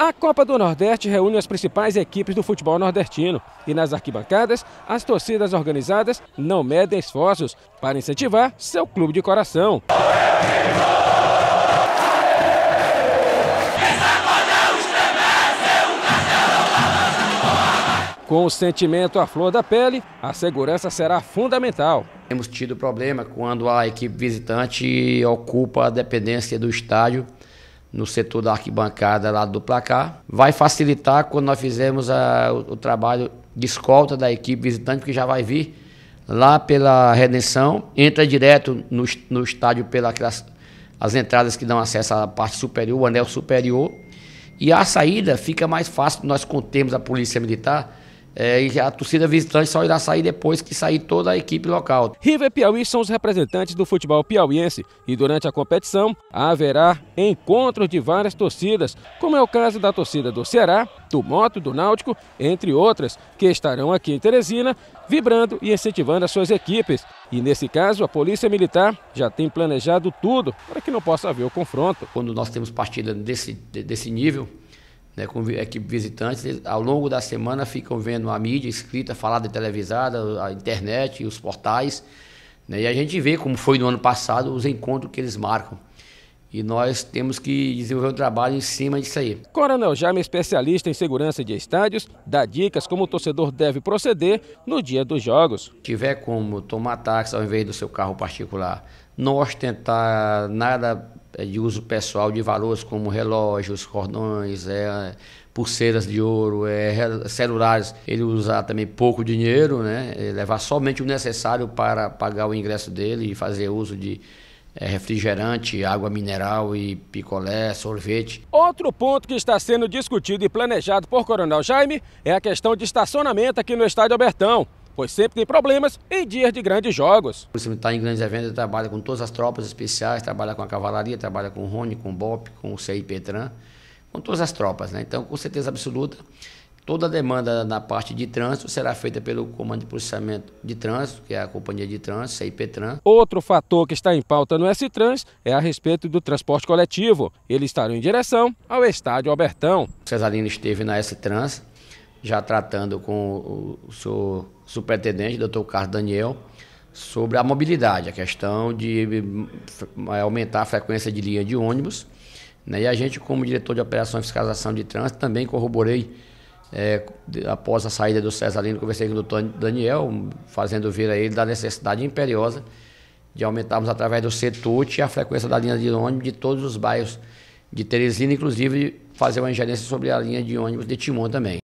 A Copa do Nordeste reúne as principais equipes do futebol nordestino e nas arquibancadas, as torcidas organizadas não medem esforços para incentivar seu clube de coração. Com o sentimento à flor da pele, a segurança será fundamental. Temos tido problema quando a equipe visitante ocupa a dependência do estádio no setor da arquibancada lá do placar. Vai facilitar quando nós fizermos a, o, o, trabalho de escolta da equipe visitante, que já vai vir lá pela Redenção, entra direto no, no estádio pelas as entradas que dão acesso à parte superior, o anel superior, e a saída fica mais fácil nós contemos a polícia militar é, e a torcida visitante só irá sair depois que sair toda a equipe local. River Piauí são os representantes do futebol piauiense e durante a competição haverá encontros de várias torcidas, como é o caso da torcida do Ceará, do Moto, do Náutico, entre outras, que estarão aqui em Teresina vibrando e incentivando as suas equipes. E nesse caso, a Polícia Militar já tem planejado tudo para que não possa haver o confronto. Quando nós temos partida desse, desse nível, né, com equipe é visitante ao longo da semana ficam vendo a mídia escrita, falada e televisada, a internet e os portais. Né, e a gente vê como foi no ano passado os encontros que eles marcam. E nós temos que desenvolver um trabalho em cima disso aí. Coronel Jaime, especialista em segurança de estádios, dá dicas como o torcedor deve proceder no dia dos jogos. Tiver como tomar táxi ao invés do seu carro particular, não ostentar nada é, de uso pessoal de valores como relógios, cordões, é, pulseiras de ouro, é, celulares. Ele usar também pouco dinheiro, né? levar somente o necessário para pagar o ingresso dele e fazer uso de é, refrigerante, água mineral e picolé, sorvete. Outro ponto que está sendo discutido e planejado por Coronel Jaime é a questão de estacionamento aqui no Estádio Albertão pois sempre tem problemas em dias de grandes jogos. Por está em grandes eventos, trabalha com todas as tropas especiais, trabalha com a cavalaria, trabalha com o Rony, com o BOP, com o CI Petran, com todas as tropas. Né? Então, com certeza absoluta, toda a demanda na parte de trânsito será feita pelo Comando de Processamento de Trânsito, que é a Companhia de Trânsito, CIPTRAN. Outro fator que está em pauta no S-Trans é a respeito do transporte coletivo. Eles estarão em direção ao Estádio Albertão. Cesarino esteve na S-Trans, já tratando com o seu superintendente, doutor Carlos Daniel, sobre a mobilidade, a questão de hum, é, aumentar a frequência de linha de ônibus. Né? E a gente, como diretor de operações e fiscalização de trânsito, também corroborei, é, após a saída do Lino, conversei com o doutor Daniel, fazendo ver a ele da necessidade imperiosa de aumentarmos através do CETUT a frequência da linha de ônibus de todos os bairros de Teresina, inclusive fazer uma ingerência sobre a linha de ônibus de Timon também.